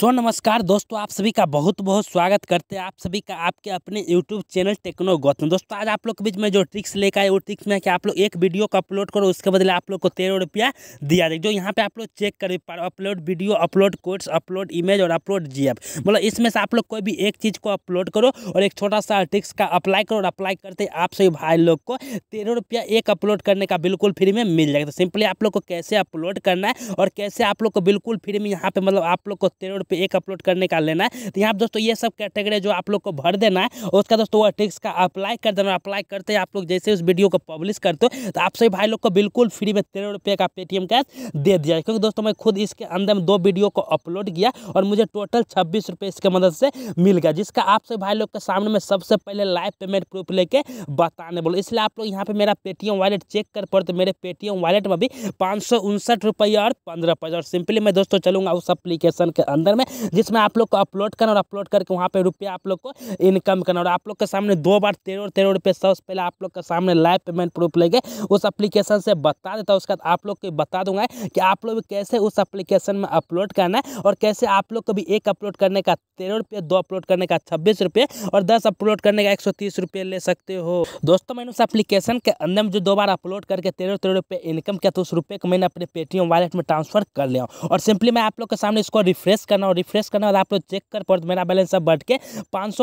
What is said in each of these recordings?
सो नमस्कार दोस्तों आप सभी का बहुत बहुत स्वागत करते हैं आप सभी का आपके अपने यूट्यूब चैनल टेक्नो गौतम दोस्तों आज आप लोग के बीच में जो ट्रिक्स लेकर आए वो ट्रिक्स में कि आप लोग एक वीडियो को अपलोड करो उसके बदले आप लोग को तेरह रुपया दिया जाए जो यहाँ पे आप लोग चेक कर पाओ upload video upload codes upload image और अपलोड जी मतलब इसमें से आप लोग कोई भी एक चीज़ को अपलोड करो और एक छोटा सा ट्रिक्स का अप्लाई करो और अप्लाई करते आप सभी भाई लोग को तेरह रुपया एक अपलोड करने का बिल्कुल फ्री में मिल जाएगा तो सिंपली आप लोग को कैसे अपलोड करना है और कैसे आप लोग को बिल्कुल फ्री में यहाँ पर मतलब आप लोग को तेरह पे एक अपलोड करने का लेना है तो यहाँ पर दोस्तों ये सब कैटेगरी जो आप लोग को भर देना है उसका दोस्तों वह टिक्स का अप्लाई कर देना अप्लाई करते हैं आप लोग जैसे उस वीडियो को पब्लिश करते हो तो आप सभी भाई लोग को बिल्कुल फ्री में तेरह रुपये का पेटीएम कैश दे दिया क्योंकि दोस्तों मैं खुद इसके अंदर में दो वीडियो को अपलोड किया और मुझे टोटल छब्बीस रुपये इसके मदद से मिल गया जिसका आप सभी भाई लोग के सामने में सबसे पहले लाइव पेमेंट प्रूफ लेके बताने बोलो इसलिए आप लोग यहाँ पे मेरा पेटीएम वॉलेट चेक कर पड़ते मेरे पेटीएम वॉलेट में भी पाँच और पंद्रह पैसा और सिंपली मैं दोस्तों चलूंगा उस अप्लीकेशन के अंदर में जिसमें आप लोग को अपलोड करना और अपलोड करके वहाँ पर रुपया आप लोग को इनकम करना और आप लोग के सामने दो बार तेरह और तेरह रुपये सबसे पहले आप लोग के सामने लाइव पेमेंट प्रूफ लेके उस अप्लीकेशन से बता देता हूँ उसके बाद आप लोग को बता दूंगा कि आप लोग कैसे उस अप्लीकेशन में अपलोड करना है और कैसे आप लोग को भी एक अपलोड करने का तेरह रुपये दो अपलोड करने का छब्बीस रुपये और दस अपलोड करने का एक सौ तीस रुपये ले सकते हो दोस्तों मैंने उस एप्लीकेशन के अंदर में जो दो बार अपलोड करके तेरह तेरह रुपये इनकम किया तो उस रुपये को मैंने अपने पेटीएम वॉलेट में ट्रांसफर कर लिया और सिंपली मैं आप लोग के सामने इसको रिफ्रेश करना करना और रिफ्रेश करना और आप लोग चेक कर पड़ मेरा बैलेंस अब बढ़ के पाँच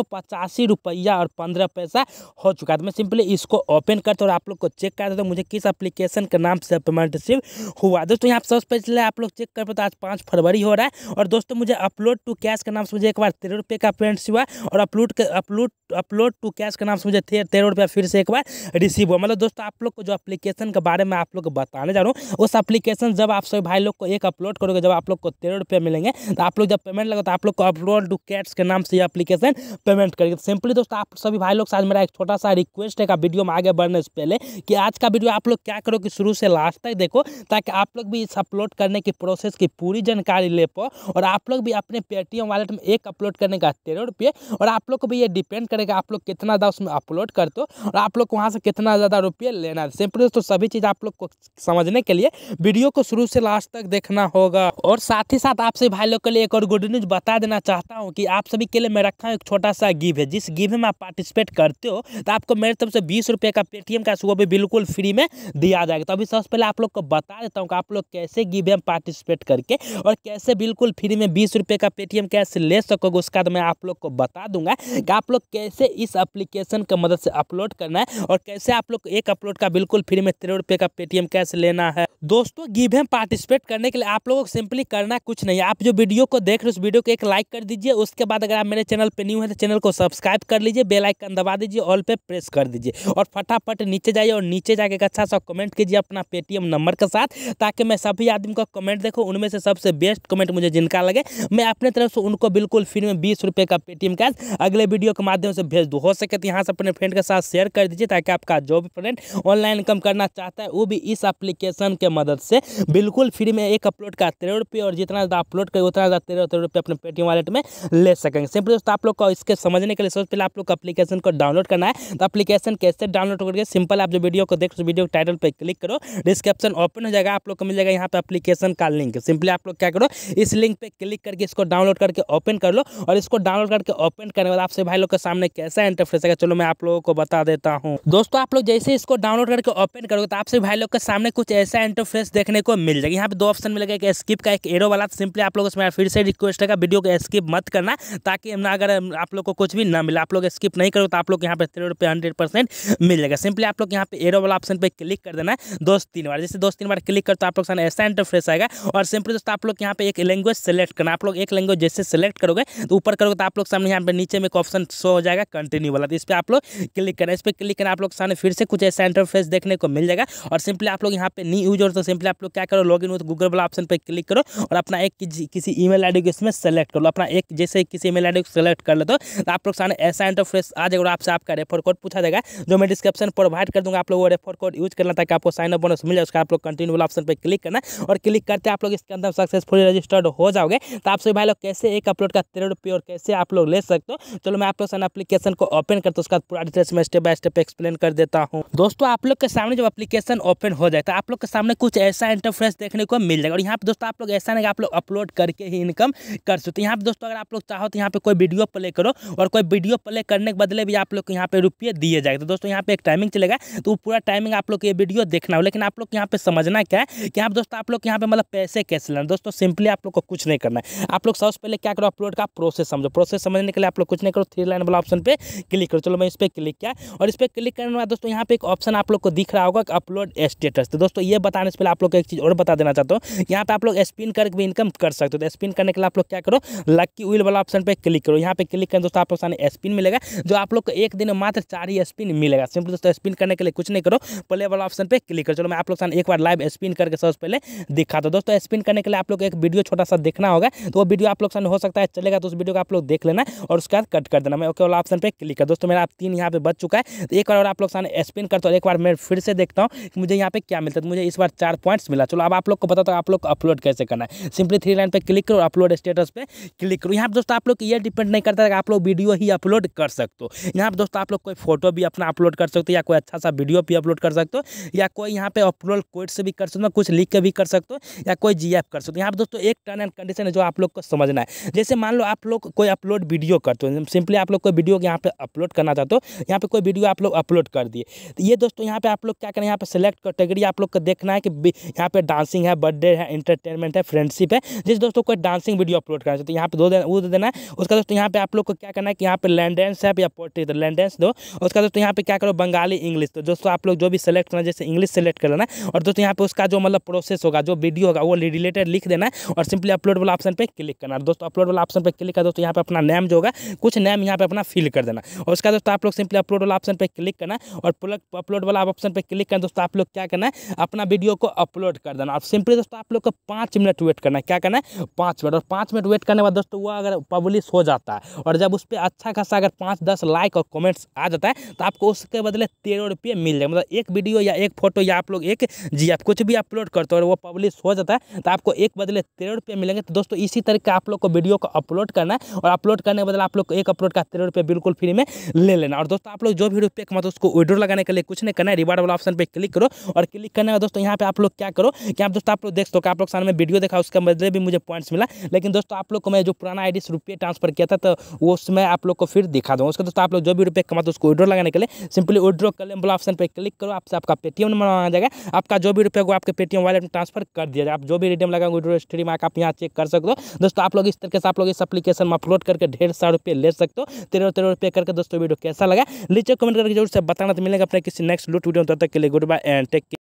रुपया और पंद्रह पैसा हो चुका है तो मैं सिंपली इसको ओपन करता हूँ और आप लोग को चेक कर देता हूँ तो मुझे किस अप्लीकेशन के नाम से पेमेंट रिसीव हुआ दोस्तों यहाँ सबसे पहले आप लोग चेक कर पाते तो आज पाँच फरवरी हो रहा है और दोस्तों मुझे अपलोड टू कैश के नाम से मुझे एक बार तेरह रुपये का पेमेंट हुआ और upload upload upload to cash के नाम से मुझे तेरह रुपया फिर से एक बार रिसीव हुआ मतलब दोस्तों आप लोग को जो अपलीकेशन के बारे में आप लोग बताने जा रहा हूँ उस अपलीकेशन जब आप सभी भाई लोग को एक अपलोड करोगे जब आप लोग को तेरह रुपये मिलेंगे तो आप लोग जब पेमेंट लगा तो आप लोग को अपलोड टू कैट्स के नाम से ये अपलीकेशन पेमेंट करेगी सिंपली दोस्तों आप सभी भाई लोग साथ मेरा एक छोटा सा रिक्वेस्ट है का वीडियो में आगे बढ़ने से पहले कि आज का वीडियो आप लोग क्या करो कि शुरू से लास्ट तक देखो ताकि आप लोग भी इस अपलोड करने की प्रोसेस की पूरी जानकारी ले पाओ और आप लोग भी अपने पेटीएम वालेट में एक अपलोड करने का तेरह रुपये और आप लोग को भी ये डिपेंड करेगा आप लोग कितना ज़्यादा उसमें अपलोड करते हो और आप लोग को वहाँ से कितना ज़्यादा रुपये लेना है सिंपली दोस्तों सभी चीज़ आप लोग को समझने के लिए वीडियो को शुरू से लास्ट तक देखना होगा और साथ ही साथ आपसे भाई लोग के लिए एक और और गुड न्यूज बता देना चाहता हूँ कि आप सभी के लिए मैं रखा हूँ एक छोटा सा गिव है जिस गिव में आप पार्टिसिपेट करते हो तो आपको मेरे तरफ से बीस रुपये का पेटीएम का सुबह भी बिल्कुल फ्री में दिया जाएगा तो अभी सबसे पहले आप लोग को बता देता हूँ कि आप लोग कैसे गिव में पार्टिसिपेट करके और कैसे बिल्कुल फ्री में बीस का पेटीएम कैसे ले सकोगे उसका तो मैं आप लोग को बता दूंगा कि आप लोग कैसे इस अप्लीकेशन की मदद से अपलोड करना है और कैसे आप लोग एक अपलोड का बिल्कुल फ्री में तेरह का पेटीएम कैसे लेना है दोस्तों गिव में पार्टिसिपेट करने के लिए आप लोगों को सिंपली करना कुछ नहीं आप जो वीडियो को देख देख रहे उस वीडियो को एक लाइक कर दीजिए उसके बाद अगर आप मेरे चैनल पर न्यू है तो चैनल को सब्सक्राइब कर लीजिए बेल आइकन दबा दीजिए ऑल पे प्रेस कर दीजिए और फटाफट नीचे जाइए और नीचे जाके एक अच्छा सा कमेंट कीजिए अपना पेटीएम नंबर के साथ ताकि मैं सभी आदमी का कमेंट देखूँ उनमें से सबसे बेस्ट कमेंट मुझे जिनका लगे मैं अपने तरफ से उनको बिल्कुल फ्री में बीस रुपये का पेटीएम कैश अगले वीडियो के माध्यम से भेज दो हो सके तो यहाँ से अपने फ्रेंड के साथ शेयर कर दीजिए ताकि आपका जो भी फ्रेंड ऑनलाइन इनकम करना चाहता है वो भी इस एप्लीकेशन के मदद से बिल्कुल फ्री में एक अपलोड का तेरह रुपये और जितना ज़्यादा अपलोड करें उतना ज़्यादा तेरह तेरह तो रुपये अपने पेटीएम वालेट में ले सकेंगे सिंपली दोस्तों आप लोग को इसके समझने के लिए सबसे पहले आप लोग अपलीकेशन को डाउनलोड करना है तो अपलीकेशन कैसे डाउनलोड करके सिंपल आप जो वीडियो को देख वीडियो टाइटल पर क्लिक करो डिस्क्रिप्शन ओपन हो जाएगा आप लोग को मिल जाएगा यहाँ पर अपलीकेशन का लिंक सिंपली आप लोग क्या करो इस लिंक पर क्लिक करके इसको डाउनलोड करके ओपन कर लो और इसको डाउनलोड करके ओपन करने के बाद आपसे भाई लोग के सामने कैसा इंटरफेस है चलो मैं आप लोगों को बता देता हूँ दोस्तों आप लोग जैसे इसको डाउनलोड करके ओपन करोगे तो आपसे भाई लोग के सामने कुछ ऐसा इंटरफेस देखने को मिल जाएगा यहाँ पे दो ऑप्शन मिलेगा एक स्किप का एक एरो वाला सिंपली आप लोग उसमें फिर से रिक्वेस्ट है वीडियो को स्किप मत करना ताकि अगर आप लोग को कुछ भी ना मिले आप लोग स्किप नहीं करोगे तो आप लोग यहाँ पे तेरह रुपये हंड्रेड परसेंट मिल जाएगा सिंपली आप लोग यहाँ पे एरो वाला ऑप्शन पर क्लिक कर देना है दो तीन बार जैसे दोस्त तीन बार क्लिक करते आप लोग सामने ऐसा इंटरफ्रेस आएगा और सिंपली दोस्तों आप लोग यहाँ पे एक लैंग्वेज सेलेक्ट करना आप लोग एक लैंग्वेज जैसे सेलेक्ट करोगे तो ऊपर करोगे तो आप लोग सामने यहाँ पे नीचे में एक ऑप्शन शो हो जाएगा कंटिन्यू वाला तो इस पर आप लोग क्लिक करना इस पर क्लिक करना आप लोग सामने फिर से कुछ ऐसा इंटरफेस देखने को मिल जाएगा और सिंपली आप लोग यहाँ पे यूज हो तो सिंपली आप लोग क्या करो लॉग इन हो तो गूगल वाला ऑप्शन पर क्लिक करो और अपना एक किसी ई मेल आईडी को इसमें सेलेक्ट कर लो अपना एक जैसे किसी ईमेल आईडी को सेलेक्ट कर ले तो आप लोग सामने ऐसा इंटरफेस आ जाएगा और आपसे आपका रेफर कोड पूछा जाएगा जो मैं डिस्क्रिप्शन प्रोवाइड कर दूंगा आप लोग वो रेफर कोड यूज करना ताकि आपको साइन अप बोनस मिल जाए उसका आप लोग कंटिन्यू ऑप्शन पर क्लिक करना और क्लिक करते आप लोग इसके अंदर सक्सेसफुली रजिस्टर्ड हो जाओगे तो आपसे भाई लोग कैसे एक अपलोड का तेरह रुपये और कैसे आप लोग ले सकते हो चलो मैं आप लोग सामने अपलीकेशन को ओपन करता हूँ उसका पूरा डिटेल्स में स्टेप बाय स्टेप एक्सप्लेन कर देता हूँ दोस्तों आप लोग के सामने जब अपलीकेशन ओपन हो जाए तो आप लोग के सामने कुछ ऐसा इंटरफेस देखने को मिल जाएगा और यहाँ पर दोस्तों आप लोग ऐसा नहीं आप लोग अपलोड करके ही इनका कम कर सकते यहाँ पर दोस्तों अगर आप लोग चाहो तो यहाँ पर कोई वीडियो प्ले करो और कोई वीडियो प्ले करने के बदले भी आप लोग को यहाँ पर रुपये दिए जाएंगे तो दोस्तों यहाँ पे एक टाइमिंग चलेगा तो वो पूरा टाइमिंग आप लोग ये वीडियो देखना हो लेकिन आप लोग यहाँ पर समझना क्या है कि आप दोस्तों आप लोग यहाँ पर मतलब पैसे कैसे लेना दोस्तों सिंपली आप लोग को कुछ नहीं करना है आप लोग सबसे पहले क्या करो अपलोड का प्रोसेस समझो प्रोसेस समझने के लिए आप लोग कुछ नहीं करो थ्री लाइन वाला ऑप्शन पर क्लिक करो चलो मैं इस पर क्लिक किया और इस पर क्लिक करने के बाद दोस्तों यहाँ पे एक ऑप्शन आप लोग को दिख रहा होगा अपलोड स्टेटस तो दोस्तों ये बताने से पहले आप लोग को एक चीज़ और बता देना चाहता हूँ यहाँ पे आप लोग स्पिन करके भी इनकम कर सकते हो तो स्पिन करने करने के लिए आप लोग क्या करो लक्की व्हील वाला ऑप्शन पर क्लिक करो यहाँ पे क्लिक करें दोस्तों आप लोग सामने स्पिन मिलेगा जो आप लोग को एक दिन मात्र चार ही स्पिन मिलेगा सिंपल दोस्तों स्पिन करने के लिए कुछ नहीं करो प्ले वाला ऑप्शन पर क्लिक करो चलो मैं आप लोग सामने एक बार लाइव स्पिन करके सबसे पहले दिखा दो दोस्तों स्पिन करने के लिए आप लोग एक वीडियो छोटा सा देखना होगा तो वो वीडियो आप लोग सामने हो सकता है चलेगा तो उस वीडियो को आप लोग देख लेना और उसके बाद कट कर देना मैं ओके वाला ऑप्शन पर क्लिक कर दोस्तों मेरा आप तीन यहाँ पे बच चुका है तो एक बार और आप लोग सामने स्पिन करते हूँ एक बार मैं फिर से देखता हूँ कि मुझे यहाँ पे क्या मिलता है मुझे इस बार चार पॉइंट्स मिला चलो अब आप लोग को बताता हूँ आप लोग को अपलोड कैसे करना है सिंपली थ्री लाइन पर क्लिक करो आप अपलोड स्टेटस पे क्लिक करो यहाँ पर दोस्तों आप लोग ये डिपेंड नहीं करता है कि आप लोग वीडियो ही अपलोड कर सकते हो यहाँ पर दोस्तों आप लोग कोई फोटो भी अपना अपलोड कर सकते हो या कोई अच्छा सा वीडियो भी अपलोड कर सकते हो या कोई यहाँ पे अपलोड कोड से भी कर सकते हो कुछ लिख के भी कर सकते हो या कोई जी कर सकते हो यहाँ पर दोस्तों एक टर्न एंड कंडीशन है जो आप लोग को समझना है जैसे मान लो आप लोग कोई अपलोड वीडियो करते हो सिंपली आप लोग कोई वीडियो यहाँ पर अपलोड करना चाहते हो यहाँ पर कोई वीडियो आप लोग अपलोड कर दिए तो ये दोस्तों यहाँ पर आप लोग क्या करें यहाँ पर सेलेक्ट कैटेगरी आप लोग को देखना है कि यहाँ पर डांसिंग है बर्थडे है इंटरटेनमेंट है फ्रेंडशिप है जिस दोस्तों कोई डांसिंग इंटरेस्टिंग वीडियो अपलोड करना चाहते हैं यहाँ पर दो देना वो दे देना है उसका दोस्तों यहाँ पे आप लोग को क्या करना है कि यहाँ पे लैंडेंस है या पोट्री तो लैंडेंस दो उसका दोस्तों यहाँ पे क्या करो बंगाली इंग्लिश तो दोस्तों आप लोग जो भी सेलेक्ट करना जैसे इंग्लिश सेलेक्ट कर लेना और दोस्तों यहाँ पे उसका जो मतलब प्रोसेस होगा जो वीडियो होगा वो रिलेटेड लिख देना और सिंपली अपलोड वाला ऑप्शन पर क्लिक करना दोस्तों अपलोड वाला ऑप्शन पर क्लिक कर दोस्तों यहाँ पर अपना नेम जो होगा कुछ नेम यहाँ पर अपना फिल कर देना और उसका दोस्तों आप लोग सिंपली अपलोड वाला ऑप्शन पर क्लिक करना और अपलोड वाला ऑप्शन पर क्लिक करना दोस्तों आप लोग क्या करना है अपना वीडियो को अपलोड कर देना और सिंपली दोस्तों आप लोग को पाँच मिनट वेट करना है क्या करना है पाँच मिनट पाँच मिनट वेट करने के बाद दोस्तों वो अगर पब्लिश हो जाता है और जब उस पर अच्छा खासा अगर पाँच दस लाइक और कमेंट्स आ जाता है तो आपको उसके बदले तेरह रुपये मिल जाएगा मतलब एक वीडियो या एक फोटो या आप लोग एक जी आप कुछ भी अपलोड करते हो और वो पब्लिश हो जाता है तो आपको एक बदले तेरह रुपये मिलेंगे तो दोस्तों इसी तरीके आप लोग को वीडियो को अपलोड करना है और अपलोड करने के बदले आप लोग एक अपलोड का तेरह रुपये बिल्कुल फ्री में ले लेना और दोस्तों आप लोग जो भी रुपये मतलब उसको विड्रो लगाने के लिए कुछ नहीं करना है रिवार्ड वाला ऑप्शन पर क्लिक करो और क्लिक करने का दोस्तों यहाँ पे आप लोग क्या करो कि आप दोस्तों आप लोग देख हो आप लोग सामने वीडियो देखा उसके बदले भी मुझे पॉइंट्स मिला लेकिन दोस्तों आप लोग को मैं जो पुराना आई से रुपये ट्रांसफर किया था तो वो मैं आप लोग को फिर दिखा दूँगा उसका दोस्तों आप लोग जो भी रुपये कमाते उसको विड्रो लगाने के लिए सिंपली विड्रो कर बोला ऑप्शन पर क्लिक करो आपसे आपका पेटीएम नंबर आ जाएगा आपका जो भी रुपये को आपके पेटीएम वालेट में ट्रांसफर कर दिया जाए आप जो भी रिडियम लगाएंगे विड्रो स्ट्री मार्क आप यहाँ चेक कर सकते हो दोस्तों आप लोग इस तरीके से आप लोग इस अपलीकेशन में अपलोड करके ढेर सारे रुपये ले सकते हो तेरह तेरह रुपये करके दोस्तों वीडियो कैसा लगा नीचे कमेंट करके जरूर से बताना तो मिलेगा अपने किसी नेक्स्ट लूट वीडियो तब तक के लिए गुड बाय एंड टेक